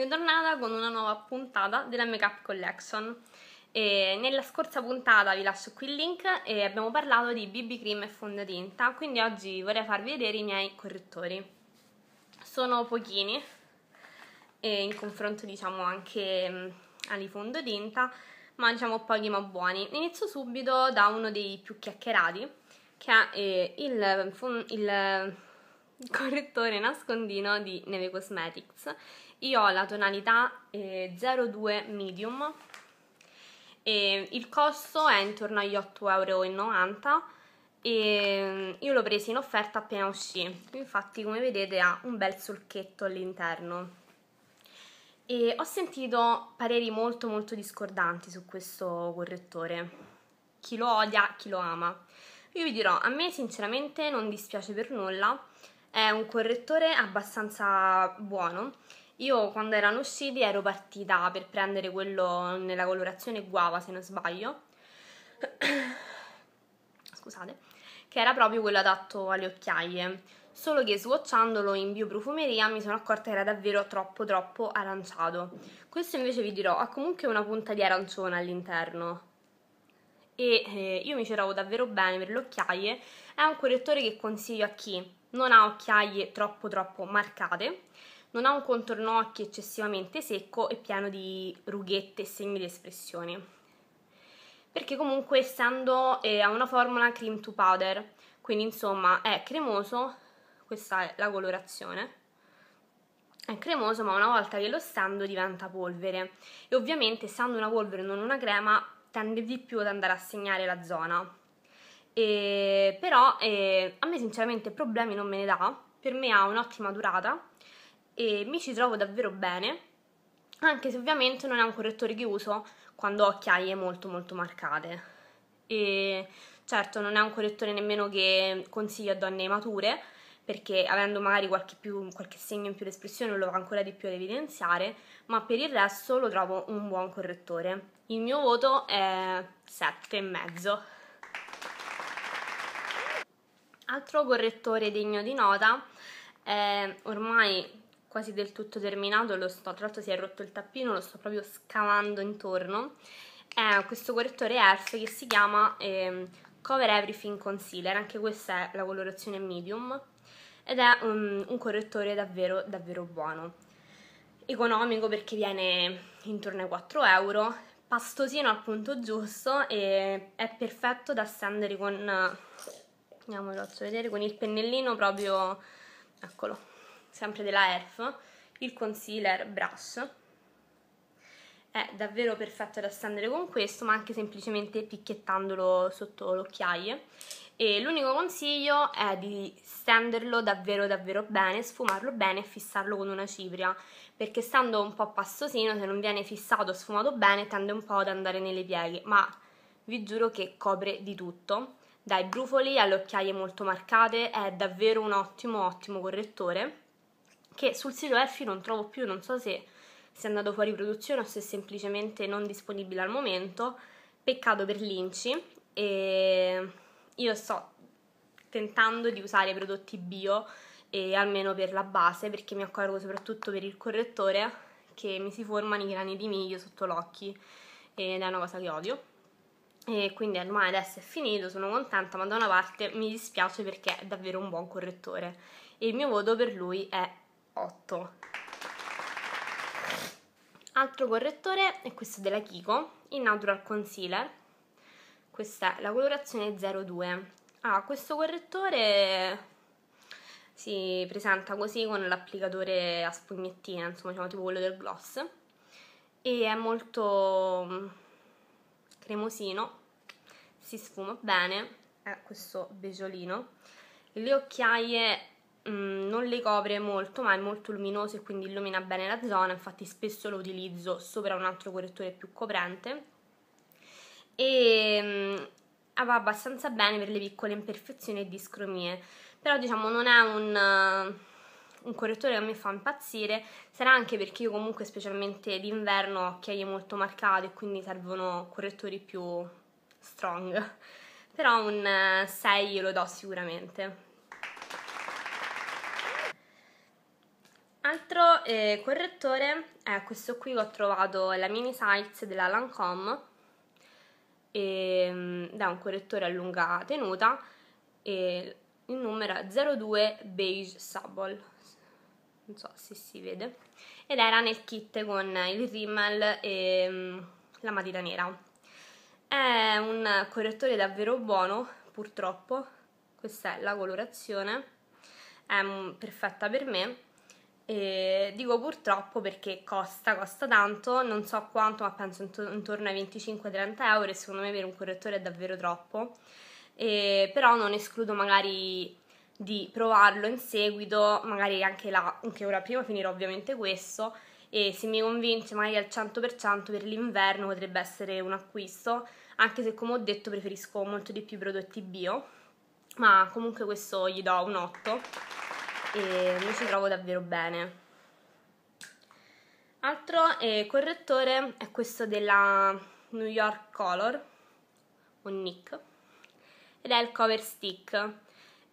Eccomi ritornata con una nuova puntata della Makeup Collection. E nella scorsa puntata vi lascio qui il link e abbiamo parlato di BB cream e fondotinta, quindi oggi vorrei farvi vedere i miei correttori. Sono pochini in confronto diciamo anche mm, ai fondotinta, ma diciamo pochi ma buoni. Inizio subito da uno dei più chiacchierati che è eh, il, il correttore nascondino di Neve Cosmetics. Io ho la tonalità eh, 02 medium e il costo è intorno agli 8,90 euro e mm, io l'ho preso in offerta appena uscì. Infatti come vedete ha un bel solchetto all'interno. E ho sentito pareri molto molto discordanti su questo correttore. Chi lo odia, chi lo ama. Io vi dirò, a me sinceramente non dispiace per nulla è un correttore abbastanza buono. Io quando erano usciti ero partita per prendere quello nella colorazione guava, se non sbaglio. Scusate. Che era proprio quello adatto alle occhiaie. Solo che swatchandolo in bioprofumeria mi sono accorta che era davvero troppo troppo aranciato. Questo invece vi dirò, ha comunque una punta di arancione all'interno. E eh, io mi ci trovo davvero bene per le occhiaie. È un correttore che consiglio a chi non ha occhiaie troppo troppo marcate, non ha un contorno occhi eccessivamente secco e pieno di rughette e segni di espressione. Perché comunque essendo eh, ha una formula cream to powder, quindi insomma è cremoso, questa è la colorazione, è cremoso ma una volta che lo stendo diventa polvere e ovviamente essendo una polvere non una crema tende di più ad andare a segnare la zona e, però eh, a me sinceramente problemi non me ne dà, per me ha un'ottima durata e mi ci trovo davvero bene, anche se ovviamente non è un correttore che uso quando ho occhiaie molto molto marcate. E certo non è un correttore nemmeno che consiglio a donne mature, perché avendo magari qualche, più, qualche, segno in più l'espressione lo va ancora di più ad evidenziare, ma per il resto lo trovo un buon correttore. Il mio voto è 7,5. Altro correttore degno di nota, eh, ormai quasi del tutto terminato, lo sto, tra l'altro si è rotto il tappino, lo sto proprio scavando intorno, è questo correttore ERF che si chiama eh, Cover Everything Concealer, anche questa è la colorazione medium ed è un, un correttore davvero davvero buono, economico perché viene intorno ai 4 euro, pastosino al punto giusto e è perfetto da stendere con andiamo lo faccio vedere con il pennellino proprio eccolo sempre della ERF il concealer brush è davvero perfetto da stendere con questo ma anche semplicemente picchiettandolo sotto l'occhiaie e l'unico consiglio è di stenderlo davvero davvero bene, sfumarlo bene e fissarlo con una cipria perché stando un po' pastosino se non viene fissato o sfumato bene tende un po' ad andare nelle pieghe ma vi giuro che copre di tutto dai brufoli alle occhiaie molto marcate, è davvero un ottimo ottimo correttore che sul sito Effi non trovo più, non so se sia andato fuori produzione o se è semplicemente non disponibile al momento, peccato per l'Inci e io sto tentando di usare prodotti bio e almeno per la base perché mi accorgo soprattutto per il correttore che mi si formano i grani di miglio sotto l'occhio ed è una cosa che odio e quindi ormai adesso è finito, sono contenta, ma da una parte mi dispiace perché è davvero un buon correttore. E il mio voto per lui è 8. Altro correttore è questo della Kiko, il Natural Concealer. Questa è la colorazione 02. Ah, questo correttore si presenta così con l'applicatore a spugnettina, insomma diciamo tipo quello del gloss. E è molto cremosino, si sfuma bene, è eh, questo beggiolino. Le occhiaie mh, mm, non le copre molto, ma è molto luminoso e quindi illumina bene la zona, infatti spesso lo utilizzo sopra un altro correttore più coprente. E mh, mm, va abbastanza bene per le piccole imperfezioni e discromie, però diciamo non è un... Uh, un correttore che me fa impazzire, sarà anche perché io comunque specialmente d'inverno ho occhiaie molto marcate e quindi servono correttori più strong, però un 6 eh, glielo do sicuramente. Altro eh, correttore è questo qui che ho trovato, la Mini size della Lancome, ehm, ed è un correttore a lunga tenuta e il numero è 02 Beige Sable non so se si vede, ed era nel kit con il rimmel e mm, la matita nera. È un correttore davvero buono, purtroppo, questa è la colorazione, è mm, perfetta per me, e dico purtroppo perché costa, costa tanto, non so quanto, ma penso intorno ai 25-30 euro e secondo me per un correttore è davvero troppo. E però non escludo magari di provarlo in seguito, magari anche, là, anche ora prima finirò ovviamente questo e se mi convince magari al 100% per l'inverno potrebbe essere un acquisto, anche se come ho detto preferisco molto di più i prodotti bio, ma comunque questo gli do un 8 e mi ci trovo davvero bene. Altro eh, correttore è questo della New York Color, un NYX ed è il Cover Stick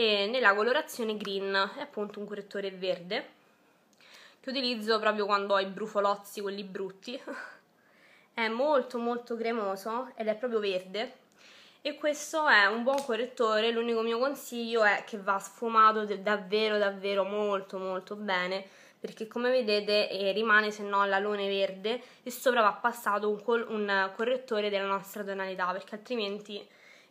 e nella colorazione green è appunto un correttore verde che utilizzo proprio quando ho i brufolozzi, quelli brutti è molto molto cremoso ed è proprio verde e questo è un buon correttore, l'unico mio consiglio è che va sfumato davvero davvero molto molto bene perché come vedete eh, rimane se no l'alone verde e sopra va passato un, un correttore della nostra tonalità perché altrimenti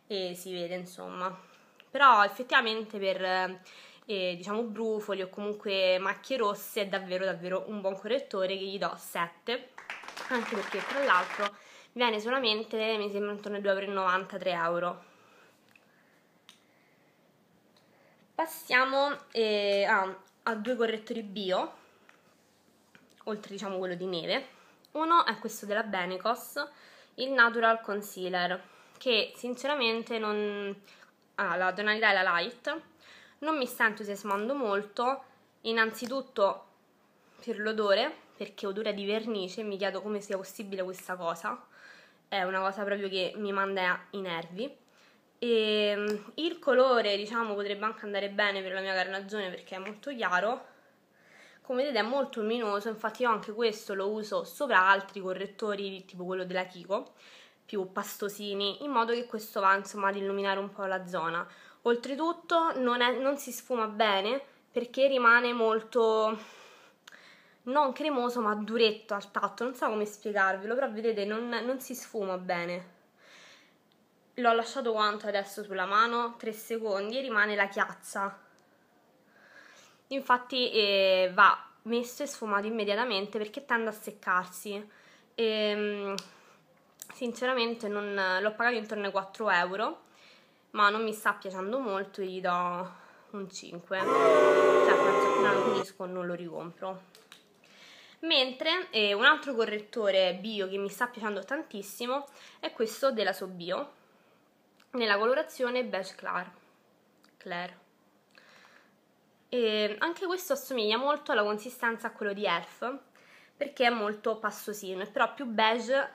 eh, si vede insomma però effettivamente per eh, eh, diciamo brufoli o comunque macchie rosse è davvero davvero un buon correttore che gli do 7 anche perché tra l'altro viene solamente mi sembra intorno ai 2,93 euro passiamo eh, ah, a due correttori bio oltre diciamo quello di neve uno è questo della Benecos il Natural Concealer che sinceramente non, ah, la tonalità è la light non mi sta entusiasmando molto innanzitutto per l'odore perché odore di vernice mi chiedo come sia possibile questa cosa è una cosa proprio che mi manda i nervi e ehm, il colore diciamo potrebbe anche andare bene per la mia carnagione perché è molto chiaro come vedete è molto luminoso infatti io anche questo lo uso sopra altri correttori tipo quello della Kiko più pastosini, in modo che questo va insomma ad illuminare un po' la zona. Oltretutto non, è, non si sfuma bene perché rimane molto non cremoso ma duretto al tatto, non so come spiegarvelo, però vedete non, non si sfuma bene. L'ho lasciato quanto adesso sulla mano? 3 secondi e rimane la chiazza. Infatti eh, va messo e sfumato immediatamente perché tende a seccarsi. Ehm sinceramente non, l'ho pagato intorno ai 4 euro ma non mi sta piacendo molto gli do un 5 cioè penso non lo finisco non lo ricompro mentre eh, un altro correttore bio che mi sta piacendo tantissimo è questo della Sobio nella colorazione Beige Claire, Claire. E anche questo assomiglia molto alla consistenza a quello di Elf perché è molto pastosino è però più beige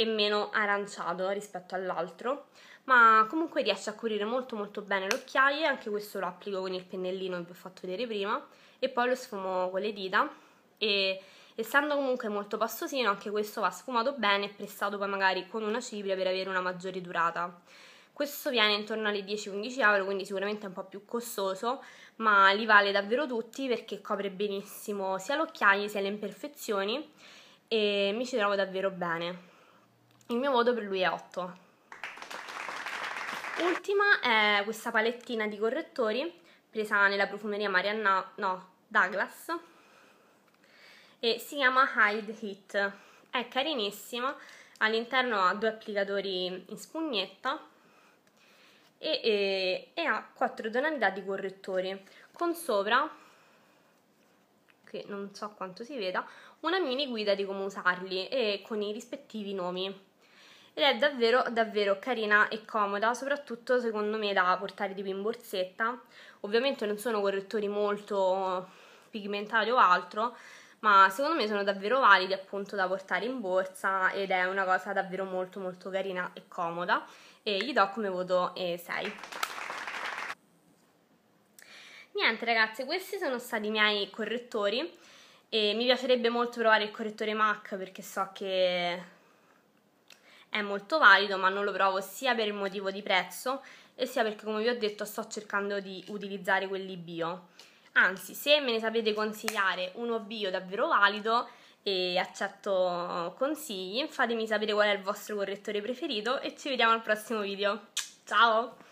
e meno aranciato rispetto all'altro ma comunque riesce a coprire molto molto bene le occhiaie anche questo lo applico con il pennellino che vi ho fatto vedere prima e poi lo sfumo con le dita e essendo comunque molto pastosino anche questo va sfumato bene e pressato poi magari con una cipria per avere una maggiore durata questo viene intorno alle 10-11 euro quindi sicuramente è un po' più costoso ma li vale davvero tutti perché copre benissimo sia l'occhiaia sia le imperfezioni e mi ci trovo davvero bene il mio voto per lui è 8. Ultima è questa palettina di correttori presa nella profumeria Marianna, no, Douglas e si chiama Hide Heat. È carinissima, all'interno ha due applicatori in spugnetta e, e, e, ha quattro tonalità di correttori con sopra che non so quanto si veda una mini guida di come usarli e con i rispettivi nomi ed è davvero davvero carina e comoda soprattutto secondo me da portare tipo in borsetta ovviamente non sono correttori molto pigmentati o altro ma secondo me sono davvero validi appunto da portare in borsa ed è una cosa davvero molto molto carina e comoda e gli do come voto 6 Niente ragazzi, questi sono stati i miei correttori e mi piacerebbe molto provare il correttore MAC perché so che è molto valido ma non lo provo sia per il motivo di prezzo e sia perché come vi ho detto sto cercando di utilizzare quelli bio anzi se me ne sapete consigliare uno bio davvero valido e accetto consigli fatemi sapere qual è il vostro correttore preferito e ci vediamo al prossimo video ciao